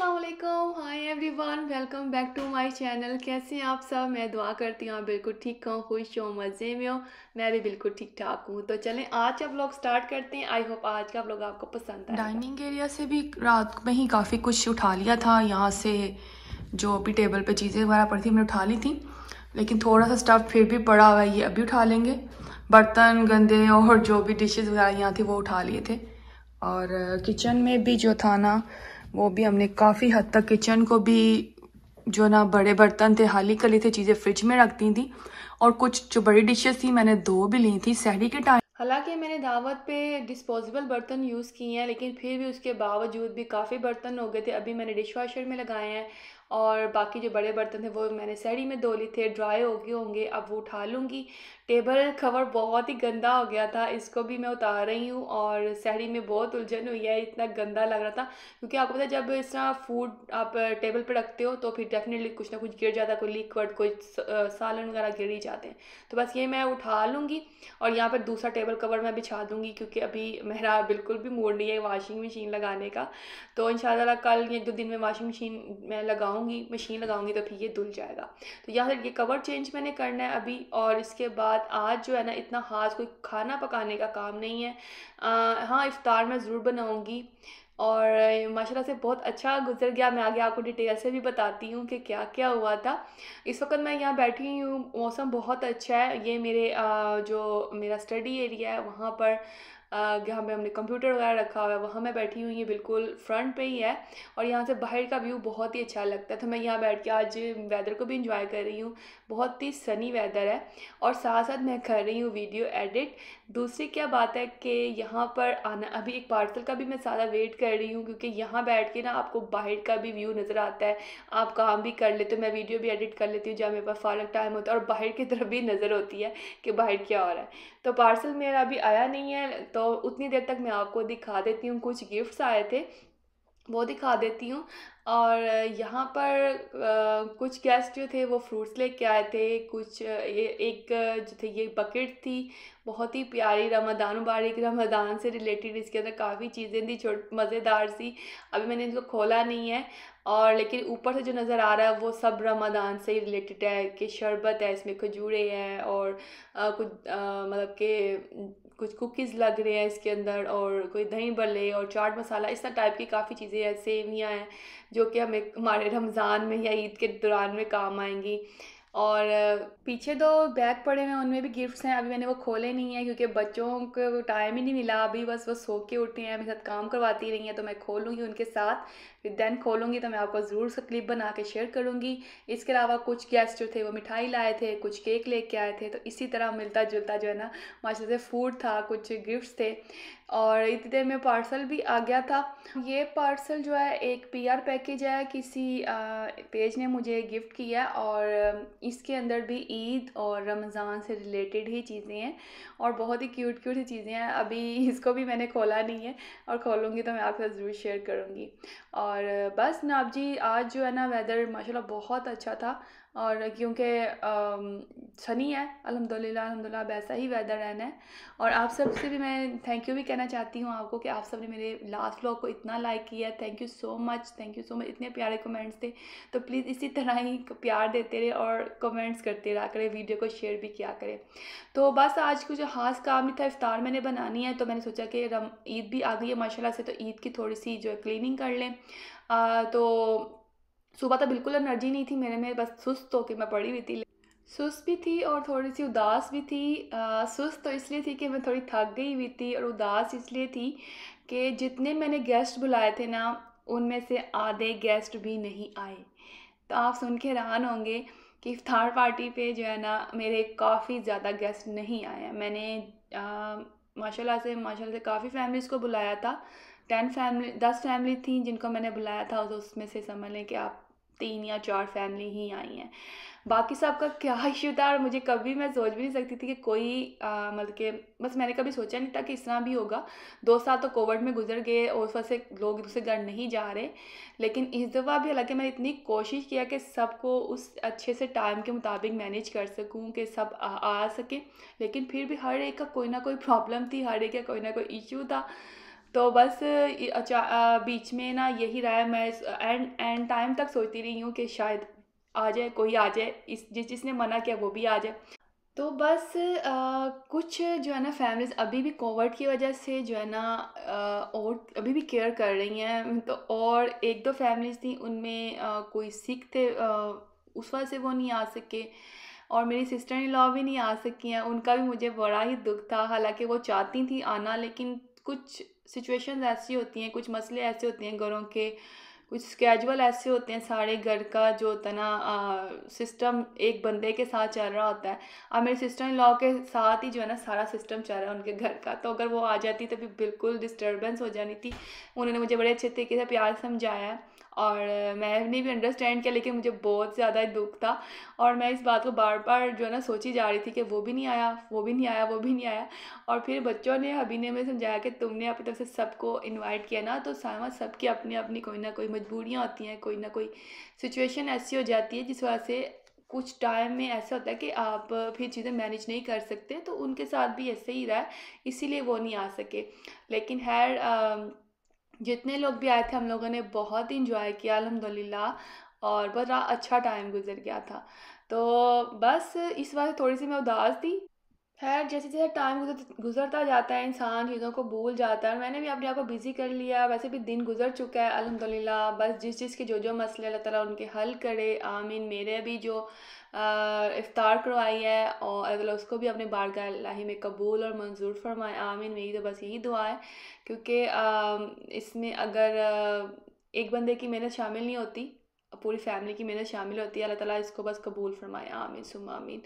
high everyone welcome back to my channel कैसे हैं आप सब मैं दुआ करती हूँ बिल्कुल ठीक हूँ खुश हो मज़े में हो मैं भी बिल्कुल ठीक ठाक हूँ तो चलें आज का ब्लॉग स्टार्ट करते हैं आई होप आज का ब्लॉग आपको पसंद आए डाइनिंग एरिया से भी रात में ही काफ़ी कुछ उठा लिया था यहाँ से जो अभी टेबल पर चीज़ें वगैरह पड़ी थी मैंने उठा ली थी लेकिन थोड़ा सा स्टफ़ फिर भी पड़ा हुआ है ये अभी उठा लेंगे बर्तन गंदे और जो भी डिशेज़ वगैरह यहाँ थी वो उठा लिए थे और किचन में भी जो था ना वो भी हमने काफ़ी हद तक किचन को भी जो ना बड़े बर्तन थे हाली कली थे चीज़ें फ्रिज में रख दी थी और कुछ जो बड़ी डिशेस थी मैंने दो भी ली थी सहरी के टाइम हालांकि मैंने दावत पे डिस्पोजेबल बर्तन यूज़ किए हैं लेकिन फिर भी उसके बावजूद भी काफ़ी बर्तन हो गए थे अभी मैंने डिश में लगाए हैं और बाकी जो बड़े बर्तन थे वो मैंने सैड़ी में धो लिए थे ड्राई हो गए होंगे अब वो उठा लूँगी टेबल कवर बहुत ही गंदा हो गया था इसको भी मैं उतार रही हूँ और सैड़ी में बहुत उलझन हुई है इतना गंदा लग रहा था क्योंकि आपको पता है जब इस तरह फूड आप टेबल पर रखते हो तो फिर डेफिनेटली कुछ ना कुछ गिर जाता है कोई लिक्विड कोई सालन वगैरह गिर ही जाते हैं तो बस ये मैं उठा लूँगी और यहाँ पर दूसरा टेबल कवर मैं बिछा दूँगी क्योंकि अभी मेरा बिल्कुल भी मूड नहीं है वाशिंग मशीन लगाने का तो इन कल एक दो दिन में वाशिंग मशीन मैं लगाऊँ लगाऊंगी मशीन लगाऊंगी तो फिर ये धुल जाएगा तो या फिर ये कवर चेंज मैंने करना है अभी और इसके बाद आज जो है ना इतना खास कोई खाना पकाने का काम नहीं है आ, हाँ इफ़ार मैं ज़रूर बनाऊँगी और माशाल्लाह से बहुत अच्छा गुजर गया मैं आगे आपको डिटेल से भी बताती हूँ कि क्या क्या हुआ था इस वक्त मैं यहाँ बैठी हूँ मौसम बहुत अच्छा है ये मेरे जो मेरा स्टडी एरिया है वहाँ पर जहाँ पे हमने कंप्यूटर वगैरह रखा हुआ है वहाँ मैं बैठी हुई हूँ बिल्कुल फ्रंट पे ही है और यहाँ से बाहर का व्यू बहुत ही अच्छा लगता है तो मैं यहाँ बैठ के आज वेदर को भी इंजॉय कर रही हूँ बहुत ही सनी वेदर है और साथ साथ मैं कर रही हूँ वीडियो एडिट दूसरी क्या बात है कि यहाँ पर आना अभी एक पार्सल का भी मैं ज़्यादा वेट कर रही हूँ क्योंकि यहाँ बैठ के ना आपको बाहर का भी व्यू नज़र आता है आप काम भी कर लेते हो मैं वीडियो भी एडिट कर लेती हूँ जहाँ मेरे पास फारक टाइम होता है और बाहर की तरफ भी नज़र होती है कि बाहर क्या हो रहा है तो पार्सल मेरा अभी आया नहीं है तो उतनी देर तक मैं आपको दिखा देती हूँ कुछ गिफ्ट्स आए थे वो दिखा देती हूँ और यहाँ पर कुछ गेस्ट जो थे वो फ्रूट्स लेके आए थे कुछ ये एक जो थे ये बकेट थी बहुत ही प्यारी रमदान मुबारक रमदान से रिलेटेड इसके अंदर काफ़ी चीज़ें थी छोट मज़ेदार सी अभी मैंने इनको खोला नहीं है और लेकिन ऊपर से जो नज़र आ रहा है वो सब रमदान से ही रिलेटेड है कि शरबत है इसमें खजूरें हैं और आ, कुछ मतलब के कुछ कुकीज़ लग रहे हैं इसके अंदर और कोई दही भले और चाट मसाला इस टाइप की काफ़ी चीज़ें हैं सेवियाँ हैं जो कि हमें हमारे रमज़ान में या ईद के दौरान में काम आएंगी और पीछे दो बैग पड़े हुए हैं उनमें भी गिफ्ट्स हैं अभी मैंने वो खोले नहीं है क्योंकि बच्चों को टाइम ही नहीं मिला अभी बस वो सो के उठे हैं मेरे साथ काम करवाती रही हैं तो मैं खोलूँगी उनके साथ फिर दैन खोलूँगी तो मैं आपको ज़रूर से क्लिप बना के शेयर करूँगी इसके अलावा कुछ गेस्ट जो थे वो मिठाई लाए थे कुछ केक लेके आए थे तो इसी तरह मिलता जुलता जो है ना माशा से फूड था कुछ गिफ्ट्स थे और इतनी देर में पार्सल भी आ गया था ये पार्सल जो है एक पीआर पैकेज है किसी पेज ने मुझे गिफ्ट किया है और इसके अंदर भी ईद और रमज़ान से रिलेटेड ही चीज़ें हैं और बहुत ही क्यूट क्यूट ही चीज़ें हैं अभी इसको भी मैंने खोला नहीं है और खोलूँगी तो मैं आपके साथ ज़रूर शेयर करूँगी और बस नाब जी आज जो है ना वेदर माशाल्लाह बहुत अच्छा था और क्योंकि सनी है अलहमदिल्ला अलहमदिल्ला अब ऐसा ही वेदर रहना है और आप सब से भी मैं थैंक यू भी कहना चाहती हूँ आपको कि आप सब ने मेरे लास्ट व्लॉग को इतना लाइक किया thank you so much thank you so much इतने प्यारे कमेंट्स थे तो प्लीज़ इसी तरह ही प्यार देते रहे और कमेंट्स करते रहा करें वीडियो को शेयर भी किया करें तो बस आज कुछ खास काम नहीं था इफ्तार मैंने बनानी है तो मैंने सोचा कि ईद भी आ गई है माशाला से तो ईद की थोड़ी सी जो है क्लिनिंग कर लें आ, तो सुबह तो बिल्कुल एनर्जी नहीं थी मेरे में बस सुस्त होकर मैं पड़ी हुई थी सुस्त भी थी और थोड़ी सी उदास भी थी सुस्त तो इसलिए थी कि मैं थोड़ी थक गई हुई थी और उदास इसलिए थी कि जितने मैंने गेस्ट बुलाए थे ना उनमें से आधे गेस्ट भी नहीं आए तो आप सुन के हैरान होंगे कि थर्ड पार्टी पे जो है ना मेरे काफ़ी ज़्यादा गेस्ट नहीं आए मैंने माशाल्लाह से माशाल्लाह से काफ़ी फैमिलीज़ को बुलाया था टेन फैमिली दस फैमिली थी जिनको मैंने बुलाया था तो उसमें से समझ लें कि आप तीन या चार फैमिली ही आई हैं बाकी सब का क्या इशू था और मुझे कभी मैं सोच भी नहीं सकती थी कि कोई मतलब के बस मैंने कभी सोचा नहीं था कि इस तरह भी होगा दो साल तो कोविड में गुजर गए और उस वजह से लोग दूसरे घर नहीं जा रहे लेकिन इस दफ़ा भी हालांकि मैंने इतनी कोशिश किया कि सबको उस अच्छे से टाइम के मुताबिक मैनेज कर सकूँ कि सब आ, आ सकें लेकिन फिर भी हर एक का कोई ना कोई प्रॉब्लम थी हर एक का कोई ना कोई इशू था तो बस अच्छा बीच में ना यही रहा है मैं एंड एंड टाइम तक सोचती रही हूँ कि शायद आ जाए कोई आ जाए इस जिस जिसने मना किया वो भी आ जाए तो बस आ, कुछ जो है ना फैमिलीज अभी भी कोविड की वजह से जो है ना आ, और अभी भी केयर कर रही हैं तो और एक दो फैमिलीज थी उनमें आ, कोई सिख थे आ, उस वजह से वो नहीं आ सके और मेरी सिस्टर इन लॉ भी नहीं आ सकी हैं उनका भी मुझे बड़ा ही दुख था हालांकि वो चाहती थी आना लेकिन कुछ सिचुएशन ऐसी होती हैं कुछ मसले ऐसे होते हैं घरों के कुछ स्केजुअल ऐसे होते हैं सारे घर का जो होता ना सिस्टम एक बंदे के साथ चल रहा होता है अब मेरे सिस्टर इन लॉ के साथ ही जो है ना सारा सिस्टम चल रहा है उनके घर का तो अगर वो आ जाती तो भी बिल्कुल डिस्टर्बेंस हो जानी थी उन्होंने मुझे बड़े अच्छे तरीके से प्यार समझाया है और मैंने भी अंडरस्टैंड किया लेकिन मुझे बहुत ज़्यादा दुख था और मैं इस बात को बार बार जो है ना सोची जा रही थी कि वो भी नहीं आया वो भी नहीं आया वो भी नहीं आया और फिर बच्चों ने अभी ने मैं समझाया कि तुमने अपनी तरफ से सबको इन्वाइट किया ना तो सामा सबकी अपनी अपनी कोई ना कोई मजबूरियाँ होती हैं कोई ना कोई सिचुएशन ऐसी हो जाती है जिस वजह से कुछ टाइम में ऐसा होता है कि आप फिर चीज़ें मैनेज नहीं कर सकते तो उनके साथ भी ऐसे ही रहा इसीलिए वो नहीं आ सके लेकिन है जितने लोग भी आए थे हम लोगों ने बहुत इंजॉय किया अलहमदिल्ला और बड़ा अच्छा टाइम गुजर गया था तो बस इस बार थोड़ी सी मैं उदास थी खैर जैसे जैसे टाइम गुजरता जाता है इंसान चीज़ों को भूल जाता है मैंने भी अपने आप को बिज़ी कर लिया वैसे भी दिन गुजर चुका है अलहमदिल्ला बस जिस चीज़ के जो जो मसले अल्लाह ताला उनके हल करे आमीन मेरे भी जो इफ़ार करवाई है और अल्लाह उसको भी अपने बारगाह लाही में कबूल और मंजूर फरमाए आमीन मेरी तो बस यही दुआ है क्योंकि इसमें अगर एक बंदे की मेहनत शामिल नहीं होती पूरी फैमिली की मेहनत शामिल होती है अल्लाह ताला इसको बस कबूल फरमाए आमीन सुम आमीन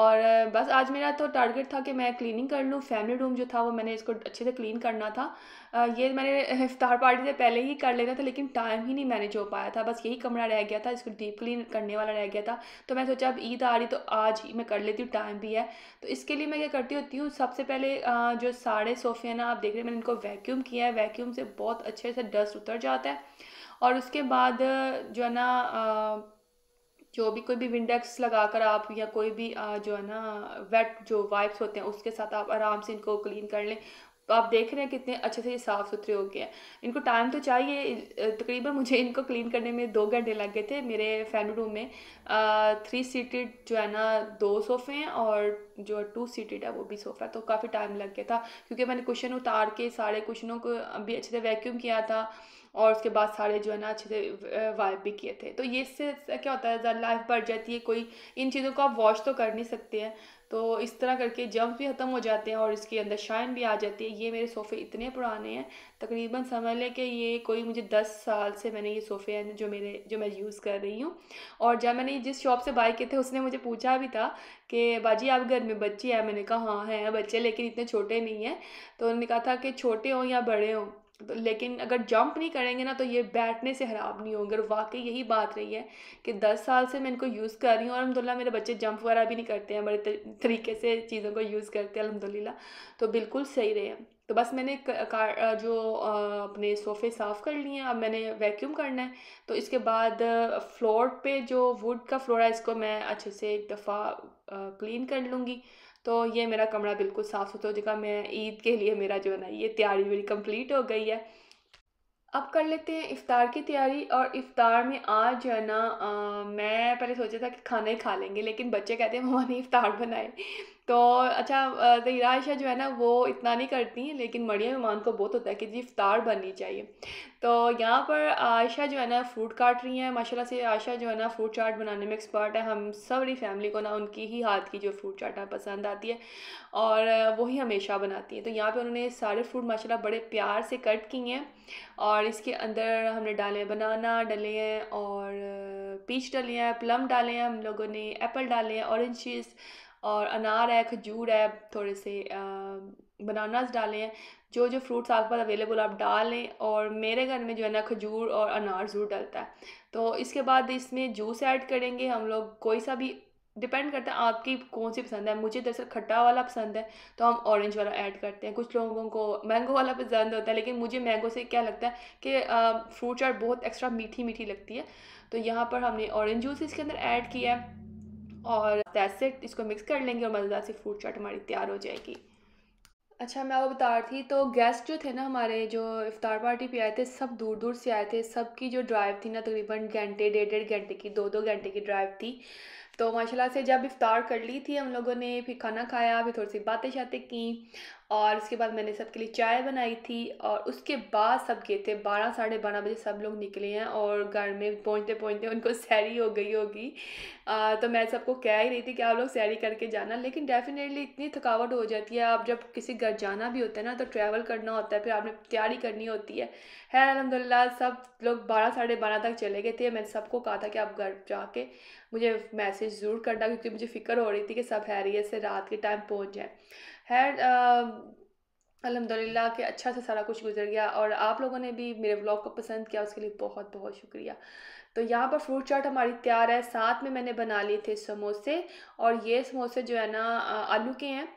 और बस आज मेरा तो टारगेट था कि मैं क्लीनिंग कर लूँ फैमिली रूम जो था वो मैंने इसको अच्छे से क्लीन करना था ये मैंने इफ्तार पार्टी से पहले ही कर लेना था लेकिन टाइम ही नहीं मैनेज हो पाया था बस यही कमरा रह गया था इसको डीप क्लीन करने वाला रह गया था तो मैं सोचा अब ईद आ रही तो आज ही मैं कर लेती हूँ टाइम भी है तो इसके लिए मैं क्या करती होती हूँ सबसे पहले जो सारे सोफे हैं ना आप देख रहे हैं मैंने इनको वैक्यूम किया है वैक्यूम से बहुत अच्छे से डस्ट उतर जाता है और उसके बाद जो है ना जो भी कोई भी विंडेक्स लगा कर आप या कोई भी जो है ना वेट जो वाइप्स होते हैं उसके साथ आप आराम से इनको क्लीन कर लें तो आप देख रहे हैं कितने अच्छे से ये साफ़ सुथरे हो गए हैं इनको टाइम तो चाहिए तकरीबन मुझे इनको क्लीन करने में दो घंटे लग गए थे मेरे फैमिली रूम में आ, थ्री सीटेड जो है ना दो सोफ़े हैं और जो टू सीटेड है वो भी सोफ़ा तो काफ़ी टाइम लग गया था क्योंकि मैंने कुशन उतार के सारे कुशनों को भी अच्छे से वैक्यूम किया था और उसके बाद सारे जो है ना अच्छे से वाइप भी किए थे तो ये इससे क्या होता है लाइफ बढ़ जाती है कोई इन चीज़ों को आप वॉश तो कर नहीं सकते हैं तो इस तरह करके जम्स भी ख़त्म हो जाते हैं और इसके अंदर शाइन भी आ जाती है ये मेरे सोफ़े इतने पुराने हैं तकरीबन समझ लें कि ये कोई मुझे दस साल से मैंने ये सोफ़े हैं जो मेरे जो मैं यूज़ कर रही हूँ और जब मैंने जिस शॉप से बाई किए थे उसने मुझे पूछा भी था कि बाजी आप घर में बच्चे हैं मैंने कहा हाँ हैं बच्चे लेकिन इतने छोटे नहीं हैं तो उन्होंने कहा था कि छोटे हों या बड़े हों तो लेकिन अगर जंप नहीं करेंगे ना तो ये बैठने से ख़राब नहीं होंगे और वाकई यही बात रही है कि दस साल से मैं इनको यूज़ कर रही हूँ और अलहमदिल्ला मेरे बच्चे जंप वगैरह भी नहीं करते हैं बड़े तरीके से चीज़ों को यूज़ करते हैं अलहमदिल्ला तो बिल्कुल सही रहे हैं तो बस मैंने जो अपने सोफ़े साफ़ कर लिए हैं अब मैंने वैक्यूम करना है तो इसके बाद फ्लोर पर जो वुड का फ्लोर है इसको मैं अच्छे से एक दफ़ा क्लीन कर लूँगी तो ये मेरा कमरा बिल्कुल साफ़ सुथरा हो चुका मैं ईद के लिए मेरा जो है ना ये तैयारी मेरी कंप्लीट हो गई है अब कर लेते हैं इफ़ार की तैयारी और इफ़ार में आज जो है ना मैं पहले सोचा था कि खाना ही खा लेंगे लेकिन बच्चे कहते हैं मम्मा ने इफ़ार बनाए तो अच्छा ज़हीरा आयशा जो है ना वो इतना नहीं करती हैं लेकिन मरियम मेहमान को बहुत होता है कि जी इफ्तार बननी चाहिए तो यहाँ पर आयशा जो है ना फ्रूट काट रही हैं माशाल्लाह से आयशा जो है ना फ्रूट चाट बनाने में एक्सपर्ट है हम सबरी फैमिली को ना उनकी ही हाथ की जो फ्रूट है पसंद आती है और वही हमेशा बनाती हैं तो यहाँ पर उन्होंने सारे फ्रूट माशा बड़े प्यार से कट किए हैं और इसके अंदर हमने डाले बनाना डले हैं और पीच डले हैं प्लम डाले हैं हम लोगों ने एप्पल डाले हैं ऑरेंज और अनार है खजूर है थोड़े से बनानास डालें हैं जो जो फ्रूट्स आपके पास अवेलेबल आप डाल लें और मेरे घर में जो है ना खजूर और अनार ज़रूर डलता है तो इसके बाद इसमें जूस ऐड करेंगे हम लोग कोई सा भी डिपेंड करता है आपकी कौन सी पसंद है मुझे दरअसल खट्टा वाला पसंद है तो हम ऑरेंज वाला ऐड करते हैं कुछ लोगों को मैंगो वाला पसंद होता है लेकिन मुझे मैंगो से क्या लगता है कि फ्रूट चाट बहुत एक्स्ट्रा मीठी मीठी लगती है तो यहाँ पर हमने ऑरेंज जूस इसके अंदर ऐड किया है और दैट्स इट इसको मिक्स कर लेंगे और मज़ेदार सी फ्रूट चाट हमारी तैयार हो जाएगी अच्छा मैं वो बता रही थी तो गेस्ट जो थे ना हमारे जो इफ़ार पार्टी पे आए थे सब दूर दूर से आए थे सबकी जो ड्राइव थी ना तकरीबन घंटे डेढ़ डेढ़ घंटे की दो दो घंटे की ड्राइव थी तो माशाल्लाह से जब इफ़ार कर ली थी हम लोगों ने फिर खाना खाया फिर थोड़ी सी बातें शातें की और उसके बाद मैंने सबके लिए चाय बनाई थी और उसके बाद सब गए थे बारह साढ़े बारह बजे सब लोग निकले हैं और घर में पहुँचते पहुँचते उनको सैरी हो गई होगी तो मैं सबको कह ही रही थी कि आप लोग सैरी करके जाना लेकिन डेफिनेटली इतनी थकावट हो जाती है आप जब किसी घर जाना भी होता है ना तो ट्रैवल करना होता है फिर आपने तैयारी करनी होती है है अलहमदिल्ला सब लोग बारह साढ़े बारह तक चले गए थे मैंने सबको कहा था कि आप घर जाके मुझे मैसेज मैसेज ज़रूर करना क्योंकि मुझे फ़िक्र हो रही थी कि सब हैरियत से रात के टाइम पहुँच जाए हैर अलहमदिल्ला के अच्छा से सारा कुछ गुजर गया और आप लोगों ने भी मेरे ब्लॉग को पसंद किया उसके लिए बहुत बहुत शुक्रिया तो यहाँ पर फ्रूट चाट हमारी तैयार है साथ में मैंने बना लिए थे समोसे और ये समोसे जो है ना आलू के हैं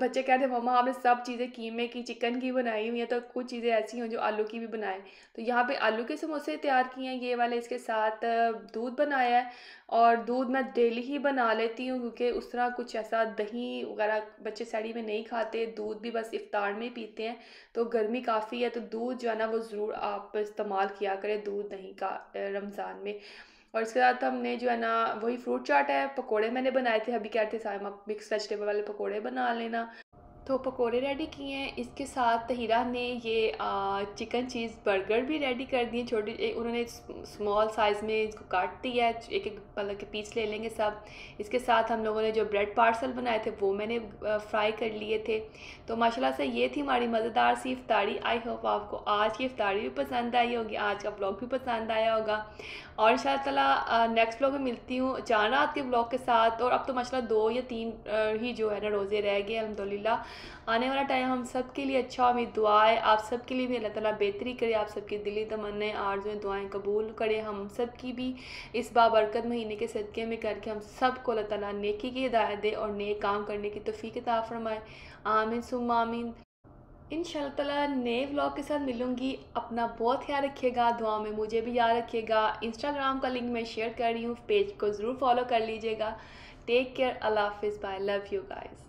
बच्चे कहते हैं मम्मा आपने सब चीज़ें कीमे की चिकन की बनाई हुई हैं तो कुछ चीज़ें ऐसी हों जो आलू की भी बनाएं तो यहाँ पे आलू के समोसे तैयार किए हैं ये वाले इसके साथ दूध बनाया है और दूध मैं डेली ही बना लेती हूँ क्योंकि उस तरह कुछ ऐसा दही वगैरह बच्चे सैड़ी में नहीं खाते दूध भी बस इफ्तार में पीते हैं तो गर्मी काफ़ी है तो दूध जो है ना वो ज़रूर आप इस्तेमाल किया करें दूध दही का रमज़ान में और इसके साथ हमने जो है ना वही फ्रूट चाट है पकोड़े मैंने बनाए थे अभी क्या थे सायमा मिक्स वेजिटेबल वाले पकोड़े बना लेना तो पकोड़े रेडी किए हैं इसके साथ तहिरा ने ये चिकन चीज़ बर्गर भी रेडी कर दिए छोटे उन्होंने स्मॉल साइज़ में इसको काट दिया है एक एक मतलब के पीस ले लेंगे सब इसके साथ हम लोगों ने जो ब्रेड पार्सल बनाए थे वो मैंने फ्राई कर लिए थे तो माशाल्लाह से ये थी हमारी मज़ेदार सी इफ्तारी आई होप आपको आज की इफ्तारी भी पसंद आई होगी आज का ब्लॉग भी पसंद आया होगा और इन शाला नेक्स्ट ब्लॉग में मिलती हूँ चार रात के ब्लॉग के साथ और अब तो माशाल्लाह दो या तीन ही जो है ना रोज़े रह गए अलहमदिल्ला आने वाला टाइम हम सब के लिए अच्छा हमें दुआएं आप सब के लिए भी अल्लाह ताला बेहतरी करे आप सबकी दिली तमन्नाएं आरजुएं दुआएं कबूल करे हम सब की भी इस बाबरकत महीने के सदक़े में करके हम सब को अल्लाह ताला नेकी की हिदायत दे और नेक काम करने की तफ़ीक ता फरमाए आमिन सुम आमीन इन तला नए व्लॉग के साथ मिलूंगी अपना बहुत ख्याल रखिएगा दुआ में मुझे भी याद रखिएगा इंस्टाग्राम का लिंक मैं शेयर कर रही हूँ पेज को ज़रूर फॉलो कर लीजिएगा टेक केयर अल्लाह हाफिज़ बाय लव यू गाइज़